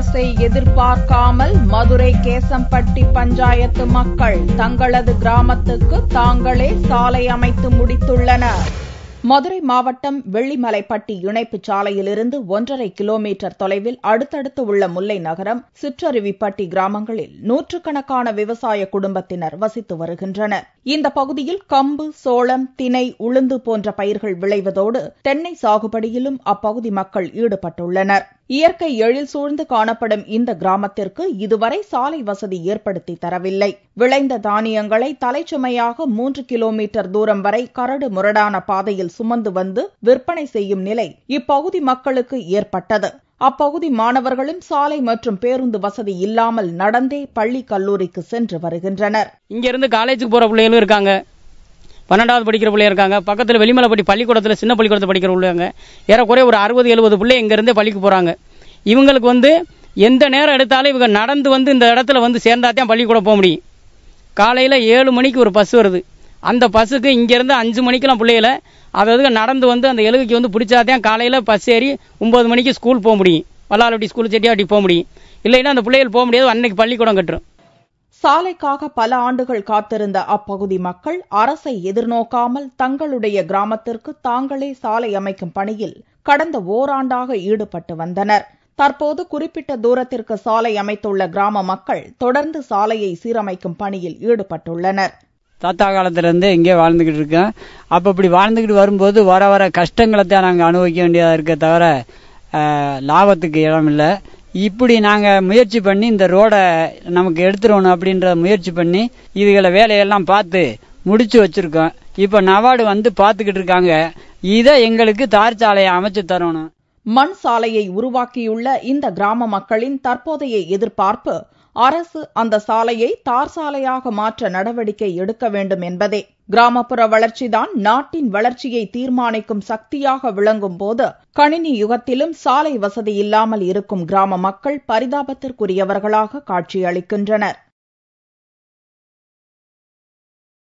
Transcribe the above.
அரசை எதிர்பார்க்காமல் மதுரை கேசம்பட்டி பஞ்சாயத்து மக்கள் தங்களது கிராமத்துக்கு தாங்களே சாலை அமைத்து முடித்துள்ளனர் மதுரை மாவட்டம் வெள்ளிமலைப்பட்டி இணைப்புச் சாலையிலிருந்து ஒன்றரை கிலோமீட்டர் தொலைவில் அடுத்தடுத்து உள்ள முல்லை நகரம் சிற்றருவிப்பட்டி கிராமங்களில் நூற்றுக்கணக்கான விவசாய குடும்பத்தினர் வசித்து வருகின்றனர் இந்த பகுதியில் கம்பு சோளம் தினை உளுந்து போன்ற பயிர்கள் விளைவதோடு தென்னை சாகுபடியிலும் அப்பகுதி மக்கள் ஈடுபட்டுள்ளனா் இயற்கை எழில் சூழ்ந்து காணப்படும் இந்த கிராமத்திற்கு இதுவரை சாலை வசதி ஏற்படுத்தி தரவில்லை விளைந்த தானியங்களை தலைச்சுமையாக மூன்று கிலோமீட்டர் தூரம் வரை கரடு முரடான பாதையில் சுமந்து வந்து விற்பனை செய்யும் நிலை இப்பகுதி மக்களுக்கு ஏற்பட்டது அப்பகுதி மாணவர்களும் சாலை மற்றும் பேருந்து வசதி இல்லாமல் நடந்தே பள்ளி கல்லூரிக்கு சென்று வருகின்றனர் இங்கிருந்து காலேஜுக்கு போற பிள்ளைகளும் இருக்காங்க பன்னெண்டாவது படிக்கிற பிள்ளை இருக்காங்க பக்கத்தில் வெளிமலைப்பட்டி பள்ளிக்கூடத்தில் சின்ன பள்ளிக்கூடத்தில் படிக்கிற பிள்ளைங்க ஏறக்குறைய ஒரு அறுபது எழுபது பிள்ளை இங்கிருந்து பள்ளிக்கு போறாங்க இவங்களுக்கு வந்து எந்த நேரம் எடுத்தாலும் இவங்க நடந்து வந்து இந்த இடத்துல வந்து சேர்ந்தாத்தான் பள்ளிக்கூடம் போக முடியும் காலையில் ஏழு மணிக்கு ஒரு பஸ் வருது அந்த பஸ்ஸுக்கு இங்கேருந்து அஞ்சு மணிக்கெலாம் பிள்ளைகளை அதாவது நடந்து வந்து அந்த எழுகுக்கு வந்து பிடிச்சாதான் காலையில் பஸ் ஏறி ஒம்பது மணிக்கு ஸ்கூல் போக முடியும் வல்லாலப்பட்டி ஸ்கூல் செட்டியாட்டி போக முடியும் இல்லைன்னா அந்த பிள்ளைகள் போக முடியாது அன்னைக்கு பள்ளிக்கூடம் கட்டுரும் சாலைக்காக பல ஆண்டுகள் காத்திருந்த அப்பகுதி மக்கள் அரசை எதிர்நோக்காமல் தங்களுடைய கிராமத்திற்கு தாங்களே சாலை அமைக்கும் பணியில் கடந்த ஓராண்டாக ஈடுபட்டு வந்தனர் தற்போது குறிப்பிட்ட தூரத்திற்கு சாலை அமைத்துள்ள கிராம மக்கள் தொடர்ந்து சாலையை சீரமைக்கும் பணியில் ஈடுபட்டுள்ளனர் தாத்தா காலத்திலிருந்து இங்கே வாழ்ந்துக்கிட்டு இருக்கேன் அப்போ இப்படி வாழ்ந்துக்கிட்டு வரும்போது வர வர கஷ்டங்களை தான் நாங்கள் அனுபவிக்க வேண்டியதாக இருக்க தவிர லாபத்துக்கு இடம் இல்லை இப்படி நாங்கள் முயற்சி பண்ணி இந்த ரோடை நமக்கு எடுத்துடணும் அப்படின்ற முயற்சி பண்ணி இதுகளை வேலையெல்லாம் பார்த்து முடிச்சு வச்சுருக்கோம் இப்போ நவார்டு வந்து பார்த்துக்கிட்டு இருக்காங்க இதை எங்களுக்கு தார் சாலையை அமைச்சு தரணும் மண் சாலையை உருவாக்கியுள்ள இந்த கிராம மக்களின் தற்போதைய எதிர்பார்ப்பு அரசு அந்த சாலையை தார் சாலையாக மாற்ற நடவடிக்கை எடுக்க வேண்டும் என்பதே கிராமப்புற வளர்ச்சிதான் நாட்டின் வளர்ச்சியை தீர்மானிக்கும் சக்தியாக விளங்கும் போது கணினி யுகத்திலும் சாலை வசதி இல்லாமல் இருக்கும் கிராம மக்கள் பரிதாபத்திற்குரியவர்களாக காட்சியளிக்கின்றனர்